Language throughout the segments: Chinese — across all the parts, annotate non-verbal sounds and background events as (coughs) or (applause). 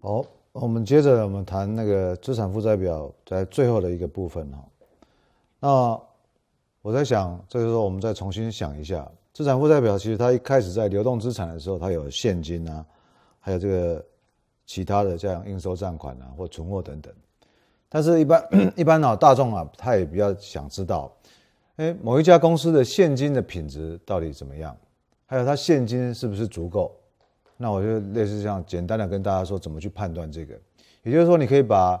好，我们接着我们谈那个资产负债表在最后的一个部分哈。那我在想，这个时候我们再重新想一下资产负债表，其实它一开始在流动资产的时候，它有现金啊，还有这个其他的像应收账款啊或存货等等。但是，一般 (clears throat) 一般啊大众啊，他也比较想知道，哎，某一家公司的现金的品质到底怎么样，还有它现金是不是足够。那我就类似这样简单的跟大家说怎么去判断这个，也就是说你可以把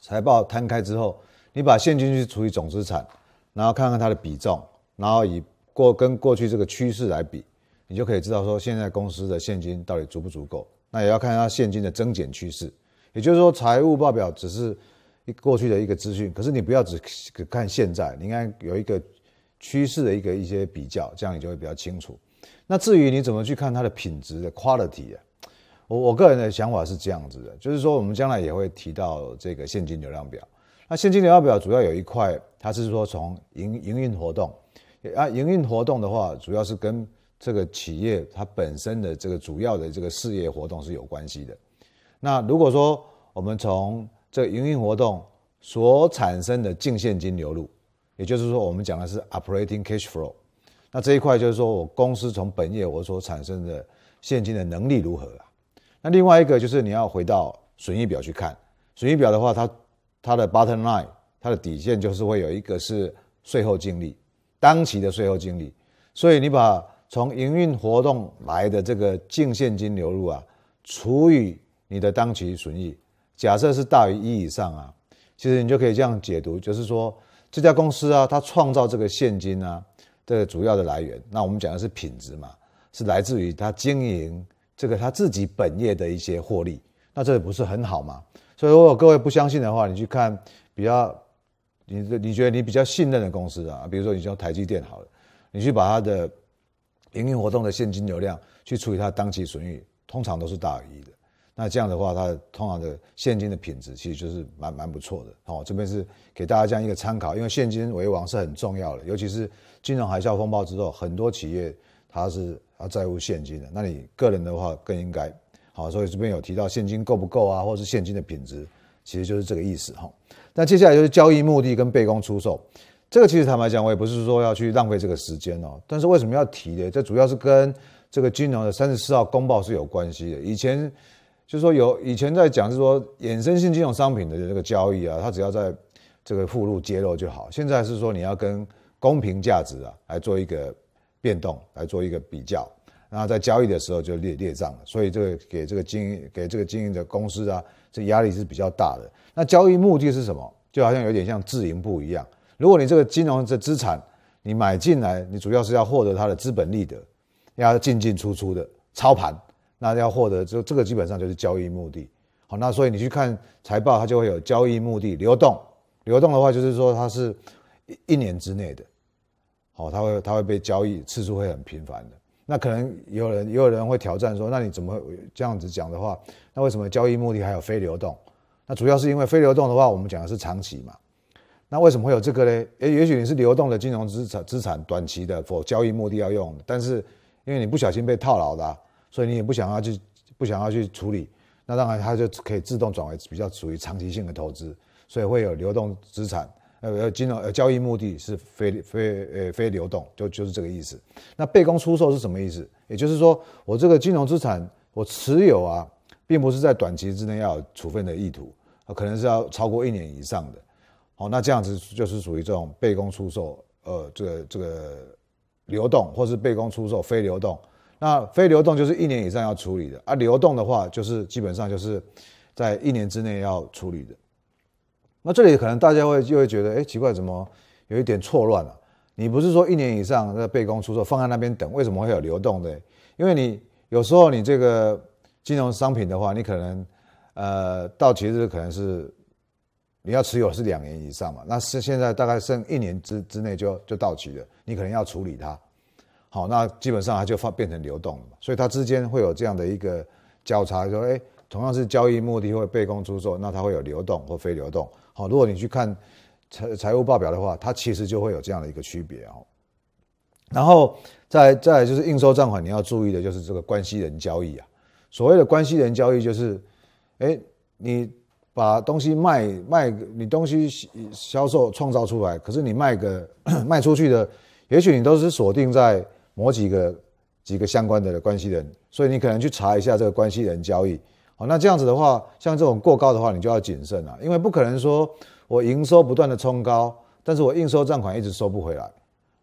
财报摊开之后，你把现金去除以总资产，然后看看它的比重，然后以过跟过去这个趋势来比，你就可以知道说现在公司的现金到底足不足够。那也要看它现金的增减趋势，也就是说财务报表只是一过去的一个资讯，可是你不要只看现在，你应该有一个趋势的一个一些比较，这样你就会比较清楚。那至于你怎么去看它的品质的 quality 啊？我我个人的想法是这样子的，就是说我们将来也会提到这个现金流量表。那现金流量表主要有一块，它是说从营营运活动啊，营运活动的话，主要是跟这个企业它本身的这个主要的这个事业活动是有关系的。那如果说我们从这营运活动所产生的净现金流入，也就是说我们讲的是 operating cash flow。那这一块就是说我公司从本业我所产生的现金的能力如何啊？那另外一个就是你要回到损益表去看，损益表的话，它它的 bottom line 它的底线就是会有一个是税后净利，当期的税后净利。所以你把从营运活动来的这个净现金流入啊，除以你的当期损益，假设是大于一以上啊，其实你就可以这样解读，就是说这家公司啊，它创造这个现金啊。这个主要的来源，那我们讲的是品质嘛，是来自于他经营这个他自己本业的一些获利，那这个不是很好吗？所以如果各位不相信的话，你去看比较，你你觉得你比较信任的公司啊，比如说你叫台积电好了，你去把它的营运活动的现金流量去除以它当期损益，通常都是大于一的。那这样的话，它通常的现金的品质其实就是蛮蛮不错的。好，这边是给大家这样一个参考，因为现金为王是很重要的，尤其是金融海啸风暴之后，很多企业它是要在乎现金的。那你个人的话，更应该好。所以这边有提到现金够不够啊，或是现金的品质，其实就是这个意思哈。那接下来就是交易目的跟被公出售，这个其实坦白讲，我也不是说要去浪费这个时间哦。但是为什么要提呢？这主要是跟这个金融的三十四号公报是有关系的。以前就是说，有以前在讲是说衍生性金融商品的这个交易啊，它只要在这个附录揭露就好。现在是说你要跟公平价值啊来做一个变动，来做一个比较，然后在交易的时候就列列账。所以这个给这个经给这个经营的公司啊，这压力是比较大的。那交易目的是什么？就好像有点像自营部一样。如果你这个金融的资产你买进来，你主要是要获得它的资本利得，要进进出出的操盘。那要获得就这个基本上就是交易目的，好，那所以你去看财报，它就会有交易目的、流动。流动的话就是说它是，一一年之内的，好，它会它会被交易次数会很频繁的。那可能也有人也有人会挑战说，那你怎么这样子讲的话，那为什么交易目的还有非流动？那主要是因为非流动的话，我们讲的是长期嘛。那为什么会有这个呢？也也许你是流动的金融资产资产，短期的否交易目的要用，但是因为你不小心被套牢了。所以你也不想要去，不想要去处理，那当然它就可以自动转为比较属于长期性的投资，所以会有流动资产，呃呃金融呃交易目的是非非呃非流动，就就是这个意思。那被公出售是什么意思？也就是说我这个金融资产我持有啊，并不是在短期之内要有处分的意图，可能是要超过一年以上的。好，那这样子就是属于这种被公出售，呃这个这个流动，或是被公出售非流动。那非流动就是一年以上要处理的啊，流动的话就是基本上就是，在一年之内要处理的。那这里可能大家会就会觉得，哎，奇怪，怎么有一点错乱了？你不是说一年以上在背公出售，放在那边等，为什么会有流动的？因为你有时候你这个金融商品的话，你可能，呃，到期日可能是你要持有是两年以上嘛，那是现在大概剩一年之之内就就到期了，你可能要处理它。好，那基本上它就发变成流动了嘛，所以它之间会有这样的一个交叉，说哎，同样是交易目的会被公出售，那它会有流动或非流动。好，如果你去看财财务报表的话，它其实就会有这样的一个区别哦。然后再再就是应收账款，你要注意的就是这个关系人交易啊。所谓的关系人交易，就是哎，你把东西卖卖，你东西销售创造出来，可是你卖个 (coughs) 卖出去的，也许你都是锁定在。某几个几个相关的关系人，所以你可能去查一下这个关系人交易。好，那这样子的话，像这种过高的话，你就要谨慎啊，因为不可能说我营收不断的冲高，但是我应收账款一直收不回来。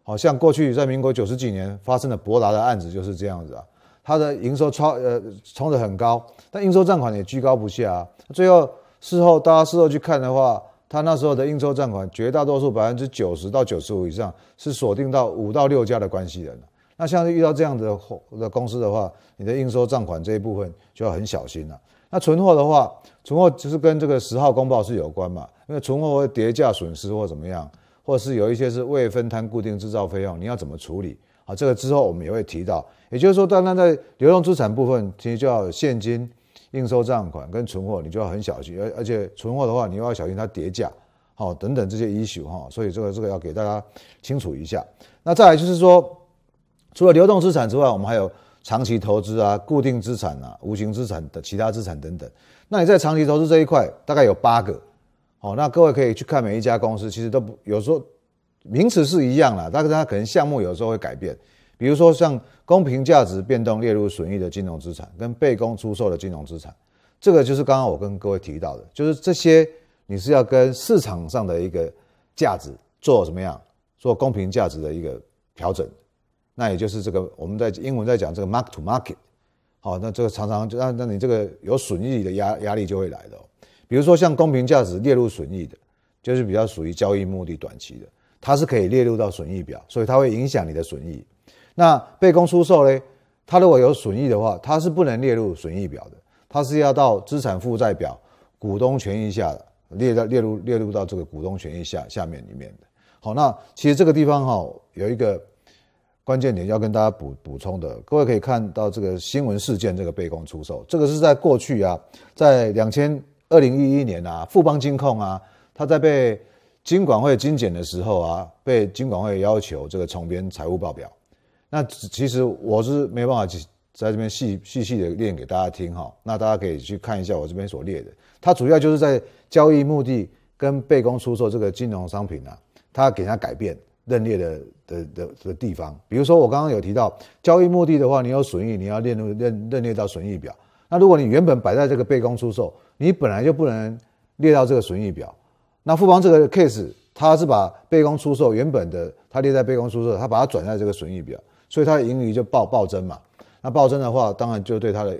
好像过去在民国九十几年发生的博达的案子就是这样子啊，他的营收超呃冲的很高，但应收账款也居高不下。啊。最后事后大家事后去看的话，他那时候的应收账款绝大多数百分之九十到九十五以上是锁定到五到六家的关系人。那像是遇到这样的的公司的话，你的应收账款这一部分就要很小心了。那存货的话，存货就是跟这个十号公报是有关嘛？因为存货会叠价损失或怎么样，或者是有一些是未分摊固定制造费用，你要怎么处理啊？这个之后我们也会提到。也就是说，当然在流动资产部分，其实就要现金、应收账款跟存货，你就要很小心，而而且存货的话，你又要小心它叠价，好，等等这些 issue 哈。所以这个这个要给大家清楚一下。那再来就是说。除了流动资产之外，我们还有长期投资啊、固定资产啊、无形资产的其他资产等等。那你在长期投资这一块大概有八个，哦，那各位可以去看每一家公司，其实都不有时候名词是一样啦，但是它可能项目有时候会改变。比如说像公平价值变动列入损益的金融资产跟被公出售的金融资产，这个就是刚刚我跟各位提到的，就是这些你是要跟市场上的一个价值做什么样做公平价值的一个调整。那也就是这个，我们在英文在讲这个 mark to market，好，那这个常常就那那你这个有损益的压压力就会来的，比如说像公平价值列入损益的，就是比较属于交易目的短期的，它是可以列入到损益表，所以它会影响你的损益。那被公出售嘞，它如果有损益的话，它是不能列入损益表的，它是要到资产负债表股东权益下列到列入列入到这个股东权益下下面里面的。好，那其实这个地方哈有一个。关键点要跟大家补补充的，各位可以看到这个新闻事件，这个被公出售，这个是在过去啊，在两千二零一一年啊，富邦金控啊，他在被金管会精简的时候啊，被金管会要求这个重编财务报表。那其实我是没办法去在这边细细细的念给大家听哈，那大家可以去看一下我这边所列的，它主要就是在交易目的跟被公出售这个金融商品啊，它给它改变。认列的的的的地方，比如说我刚刚有提到交易目的的话，你有损益，你要列入认认列到损益表。那如果你原本摆在这个被供出售，你本来就不能列到这个损益表。那富邦这个 case，它是把被供出售原本的，它列在被供出售，它把它转在这个损益表，所以它的盈余就暴暴增嘛。那暴增的话，当然就对它的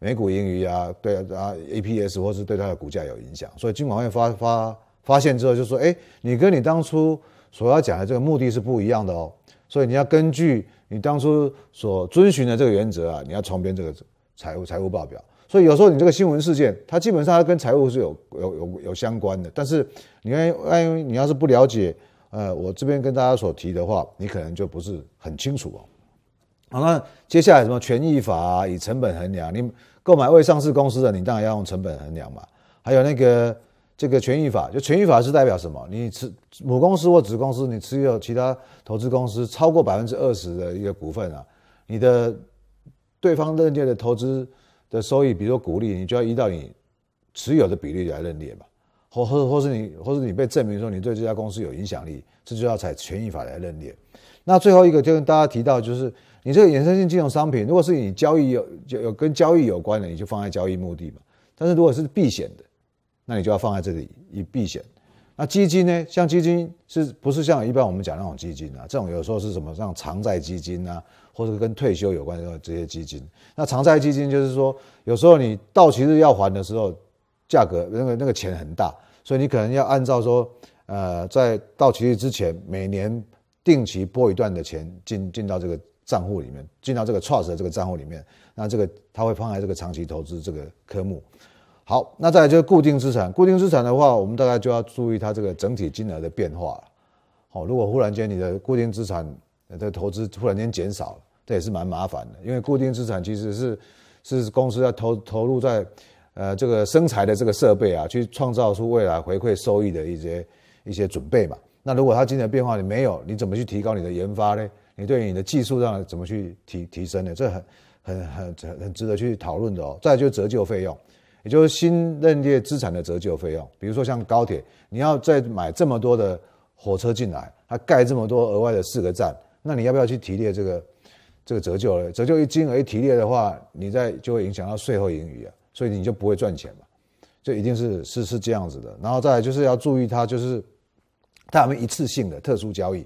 每股盈余啊，对啊 A P S 或是对它的股价有影响。所以金管会发发发现之后就说，哎，你跟你当初。所要讲的这个目的是不一样的哦，所以你要根据你当初所遵循的这个原则啊，你要重编这个财务财务报表。所以有时候你这个新闻事件，它基本上跟财务是有有有有相关的。但是你看，因你要是不了解，呃，我这边跟大家所提的话，你可能就不是很清楚哦。好，那接下来什么权益法以成本衡量，你购买未上市公司的，你当然要用成本衡量嘛。还有那个。这个权益法，就权益法是代表什么？你持母公司或子公司，你持有其他投资公司超过百分之二十的一个股份啊，你的对方认列的投资的收益，比如说股利，你就要依照你持有的比例来认列嘛。或或或是你或是你被证明说你对这家公司有影响力，这就要采权益法来认列。那最后一个就跟大家提到，就是你这个衍生性金融商品，如果是你交易有有跟交易有关的，你就放在交易目的嘛。但是如果是避险的。那你就要放在这里以避险，那基金呢？像基金是不是像一般我们讲那种基金啊？这种有时候是什么像偿债基金啊，或者跟退休有关的这些基金？那偿债基金就是说，有时候你到期日要还的时候，价格那个那个钱很大，所以你可能要按照说，呃，在到期日之前每年定期拨一段的钱进进到这个账户里面，进到这个 trust 的这个账户里面，那这个他会放在这个长期投资这个科目。好，那再就是固定资产。固定资产的话，我们大概就要注意它这个整体金额的变化了。好，如果忽然间你的固定资产的投资突然间减少了，这也是蛮麻烦的，因为固定资产其实是是公司在投投入在呃这个生财的这个设备啊，去创造出未来回馈收益的一些一些准备嘛。那如果它金额变化你没有，你怎么去提高你的研发呢？你对你的技术上怎么去提提升呢？这很很很很值得去讨论的哦。再就是折旧费用。也就是新认列资产的折旧费用，比如说像高铁，你要再买这么多的火车进来，它盖这么多额外的四个站，那你要不要去提列这个这个折旧呢？折旧一金额一提列的话，你在就会影响到税后盈余啊，所以你就不会赚钱嘛，就一定是是是这样子的。然后再就是要注意它就是它有没有一次性的特殊交易，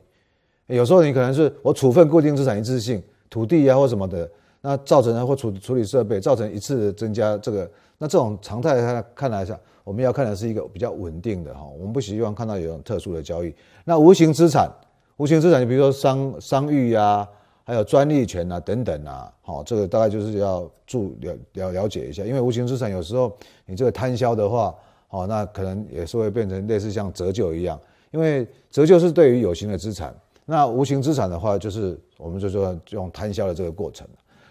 有时候你可能是我处分固定资产一次性土地呀或什么的。那造成或处处理设备造成一次增加这个，那这种常态看看来一下，我们要看的是一个比较稳定的哈，我们不希望看到有种特殊的交易。那无形资产，无形资产就比如说商商誉呀，还有专利权啊等等啊，好，这个大概就是要注了了了解一下，因为无形资产有时候你这个摊销的话，哦，那可能也是会变成类似像折旧一样，因为折旧是对于有形的资产，那无形资产的话就是我们就说用摊销的这个过程。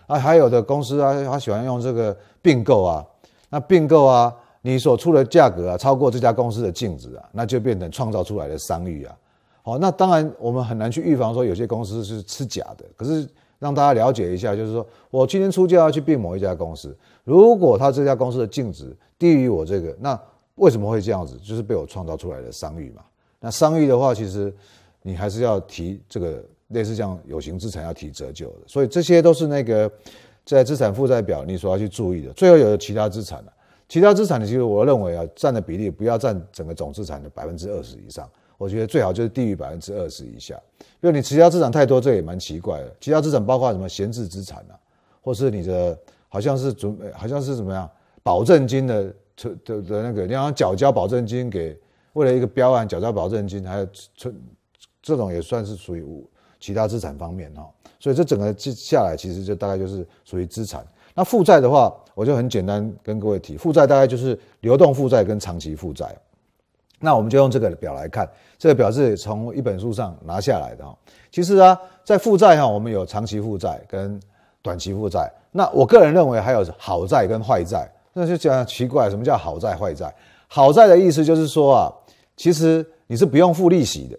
啊，还有的公司啊，他喜欢用这个并购啊，那并购啊，你所出的价格啊，超过这家公司的净值啊，那就变成创造出来的商誉啊。好，那当然我们很难去预防说有些公司是吃假的，可是让大家了解一下，就是说我今天出价去并某一家公司，如果他这家公司的净值低于我这个，那为什么会这样子？就是被我创造出来的商誉嘛。那商誉的话，其实你还是要提这个。类似像有形资产要提折旧的，所以这些都是那个在资产负债表，你所要去注意的。最后有其他资产了，其他资产，其实我认为啊，占的比例不要占整个总资产的百分之二十以上，我觉得最好就是低于百分之二十以下，因为你其他资产太多，这也蛮奇怪的。其他资产包括什么闲置资产啊，或是你的好像是准，好像是怎么样保证金的的的那个，你好像缴交保证金给为了一个标案缴交保证金，还有存这种也算是属于。其他资产方面哈，所以这整个接下来，其实就大概就是属于资产。那负债的话，我就很简单跟各位提，负债大概就是流动负债跟长期负债。那我们就用这个表来看，这个表是从一本书上拿下来的哈。其实啊，在负债上，我们有长期负债跟短期负债。那我个人认为还有好债跟坏债。那就讲奇怪，什么叫好债坏债？好债的意思就是说啊，其实你是不用付利息的。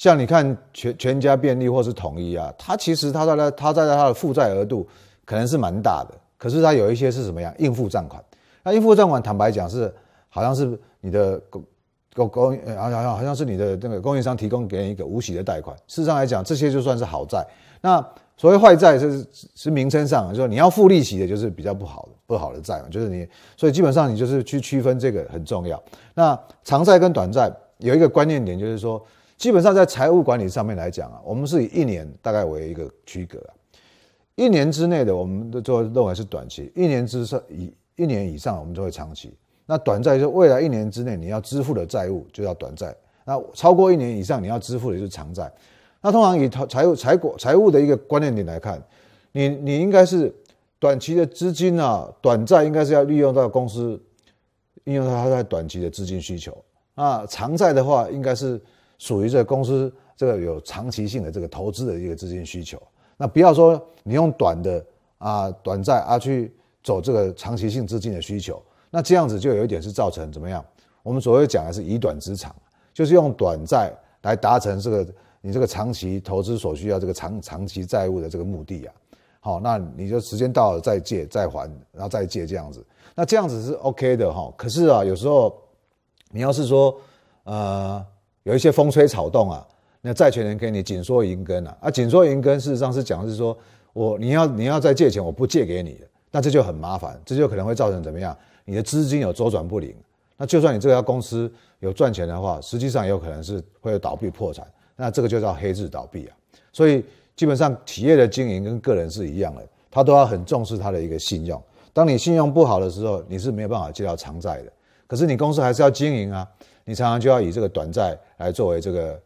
像你看全全家便利或是统一啊，它其实它在它它在它的负债额度可能是蛮大的，可是它有一些是什么样应付账款？那应付账款坦白讲是好像是你的供供供好像好像是你的那个供应商提供给你一个无息的贷款。事实上来讲，这些就算是好债。那所谓坏债是是名称上，就是你要付利息的就是比较不好的不好的债嘛，就是你所以基本上你就是去区分这个很重要。那长债跟短债有一个关键点就是说。基本上在财务管理上面来讲啊，我们是以一年大概为一个区隔啊。一年之内的，我们都做认为是短期；一年之上，以一年以上，我们都会长期。那短债就是未来一年之内你要支付的债务，就叫短债。那超过一年以上，你要支付的就是长债。那通常以财务、财管财务的一个观念点来看，你你应该是短期的资金啊，短债应该是要利用到公司，应用到它在短期的资金需求。那长债的话，应该是。属于这公司这个有长期性的这个投资的一个资金需求，那不要说你用短的啊短债啊去走这个长期性资金的需求，那这样子就有一点是造成怎么样？我们所谓讲的是以短资长，就是用短债来达成这个你这个长期投资所需要这个长长期债务的这个目的啊。好，那你就时间到了再借再还，然后再借这样子，那这样子是 OK 的哈。可是啊，有时候你要是说呃。有一些风吹草动啊，那债权人给你紧缩银根了啊，紧缩银根事实上是讲是说我你要你要再借钱，我不借给你那这就很麻烦，这就可能会造成怎么样？你的资金有周转不灵，那就算你这家公司有赚钱的话，实际上有可能是会有倒闭破产，那这个就叫黑字倒闭啊。所以基本上企业的经营跟个人是一样的，他都要很重视他的一个信用。当你信用不好的时候，你是没有办法借到偿债的，可是你公司还是要经营啊。你常常就要以这个短债来作为这个，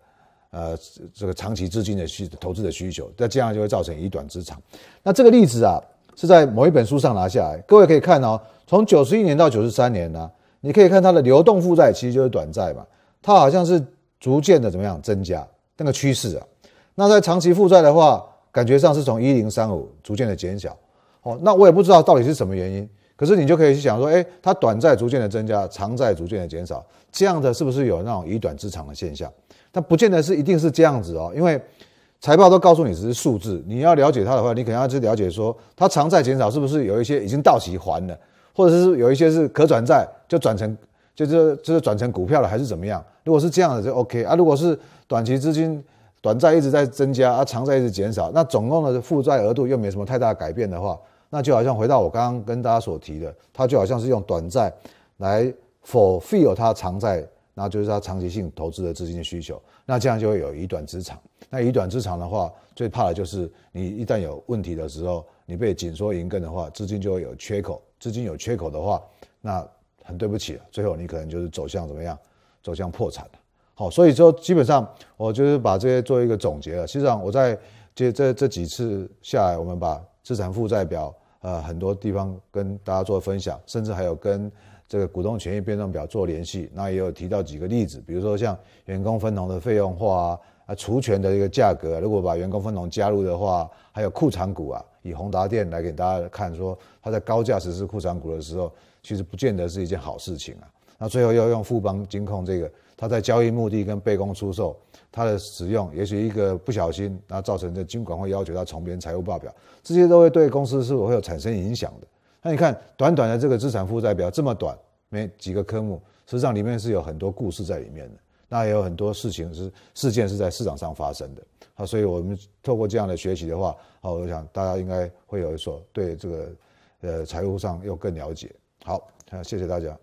呃，这个长期资金的需投资的需求，那这样就会造成以短资长。那这个例子啊是在某一本书上拿下来，各位可以看哦。从九十一年到九十三年呢，你可以看它的流动负债其实就是短债嘛，它好像是逐渐的怎么样增加那个趋势啊。那在长期负债的话，感觉上是从一零三五逐渐的减小。哦，那我也不知道到底是什么原因。可是你就可以去想说，哎，它短债逐渐的增加，长债逐渐的减少，这样的是不是有那种以短制长的现象？它不见得是一定是这样子哦，因为财报都告诉你只是数字，你要了解它的话，你可能要去了解说，它长债减少是不是有一些已经到期还了，或者是有一些是可转债就转成，就是就是转成股票了还是怎么样？如果是这样的就 OK 啊，如果是短期资金短债一直在增加啊，长债一直减少，那总共的负债额度又没什么太大改变的话。那就好像回到我刚刚跟大家所提的，它就好像是用短债来否 fill 它长债，那就是它长期性投资的资金需求。那这样就会有以短资长。那以短资长的话，最怕的就是你一旦有问题的时候，你被紧缩银根的话，资金就会有缺口。资金有缺口的话，那很对不起最后你可能就是走向怎么样，走向破产了。好，所以说基本上我就是把这些做一个总结了。实际上我在这这这几次下来，我们把。资产负债表，呃，很多地方跟大家做分享，甚至还有跟这个股东权益变动表做联系，那也有提到几个例子，比如说像员工分红的费用化啊，啊除权的一个价格，如果把员工分红加入的话，还有库藏股啊，以宏达电来给大家看，说它在高价实施库藏股的时候，其实不见得是一件好事情啊。那最后要用富邦金控这个。他在交易目的跟被公出售，他的使用也许一个不小心，那造成的监管会要求他重编财务报表，这些都会对公司是否会有产生影响的。那你看，短短的这个资产负债表这么短，没几个科目，实际上里面是有很多故事在里面的。那也有很多事情是事件是在市场上发生的。好，所以我们透过这样的学习的话，好，我想大家应该会有所对这个，呃，财务上又更了解。好，那谢谢大家。